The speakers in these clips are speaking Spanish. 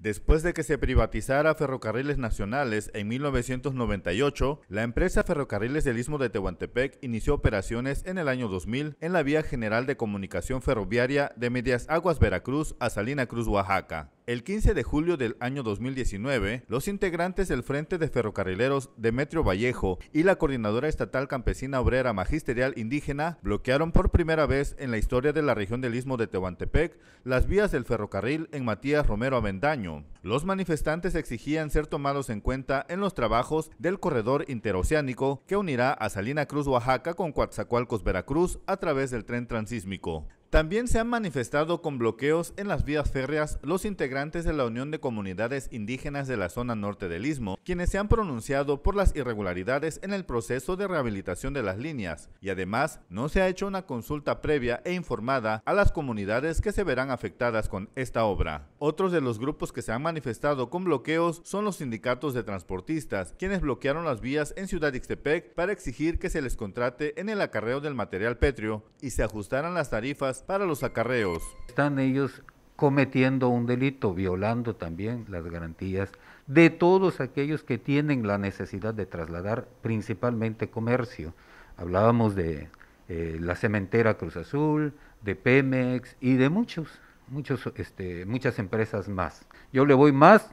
Después de que se privatizara Ferrocarriles Nacionales en 1998, la empresa Ferrocarriles del Istmo de Tehuantepec inició operaciones en el año 2000 en la Vía General de Comunicación Ferroviaria de Medias Aguas Veracruz a Salina Cruz, Oaxaca. El 15 de julio del año 2019, los integrantes del Frente de Ferrocarrileros Demetrio Vallejo y la Coordinadora Estatal Campesina Obrera Magisterial Indígena bloquearon por primera vez en la historia de la región del Istmo de Tehuantepec las vías del ferrocarril en Matías Romero Avendaño. Los manifestantes exigían ser tomados en cuenta en los trabajos del corredor interoceánico que unirá a Salina Cruz, Oaxaca con Coatzacoalcos, Veracruz a través del tren transísmico. También se han manifestado con bloqueos en las vías férreas los integrantes de la Unión de Comunidades Indígenas de la zona norte del Istmo, quienes se han pronunciado por las irregularidades en el proceso de rehabilitación de las líneas, y además no se ha hecho una consulta previa e informada a las comunidades que se verán afectadas con esta obra. Otros de los grupos que se han manifestado con bloqueos son los sindicatos de transportistas, quienes bloquearon las vías en Ciudad Ixtepec para exigir que se les contrate en el acarreo del material pétreo y se ajustaran las tarifas para los acarreos. Están ellos cometiendo un delito, violando también las garantías de todos aquellos que tienen la necesidad de trasladar principalmente comercio. Hablábamos de eh, la cementera Cruz Azul, de Pemex y de muchos, muchos, este, muchas empresas más. Yo le voy más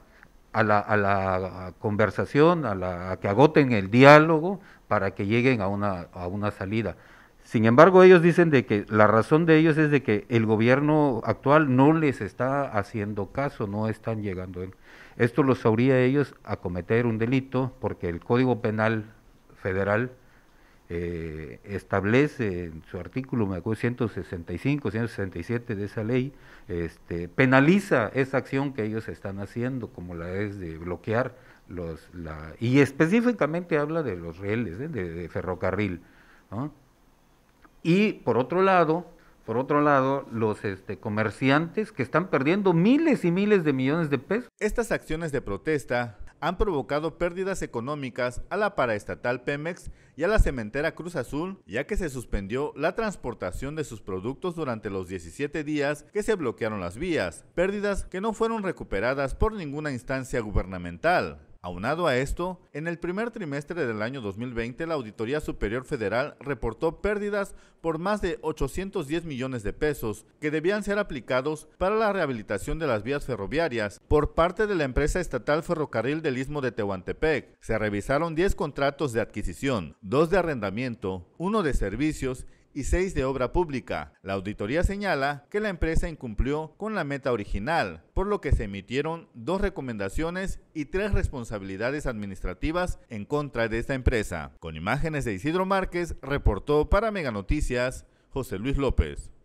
a la, a la conversación, a, la, a que agoten el diálogo para que lleguen a una, a una salida. Sin embargo, ellos dicen de que la razón de ellos es de que el gobierno actual no les está haciendo caso, no están llegando. Esto los sabría ellos a cometer un delito porque el Código Penal Federal eh, establece en su artículo 165, 167 de esa ley, este, penaliza esa acción que ellos están haciendo, como la es de bloquear los, la, y específicamente habla de los rieles, ¿eh? de, de, ferrocarril. ¿no? Y por otro lado, por otro lado, los este, comerciantes que están perdiendo miles y miles de millones de pesos. Estas acciones de protesta han provocado pérdidas económicas a la paraestatal Pemex y a la cementera Cruz Azul, ya que se suspendió la transportación de sus productos durante los 17 días que se bloquearon las vías, pérdidas que no fueron recuperadas por ninguna instancia gubernamental. Aunado a esto, en el primer trimestre del año 2020 la Auditoría Superior Federal reportó pérdidas por más de 810 millones de pesos que debían ser aplicados para la rehabilitación de las vías ferroviarias por parte de la empresa estatal Ferrocarril del Istmo de Tehuantepec. Se revisaron 10 contratos de adquisición, 2 de arrendamiento, 1 de servicios y seis de obra pública. La auditoría señala que la empresa incumplió con la meta original, por lo que se emitieron dos recomendaciones y tres responsabilidades administrativas en contra de esta empresa. Con imágenes de Isidro Márquez, reportó para Mega Noticias José Luis López.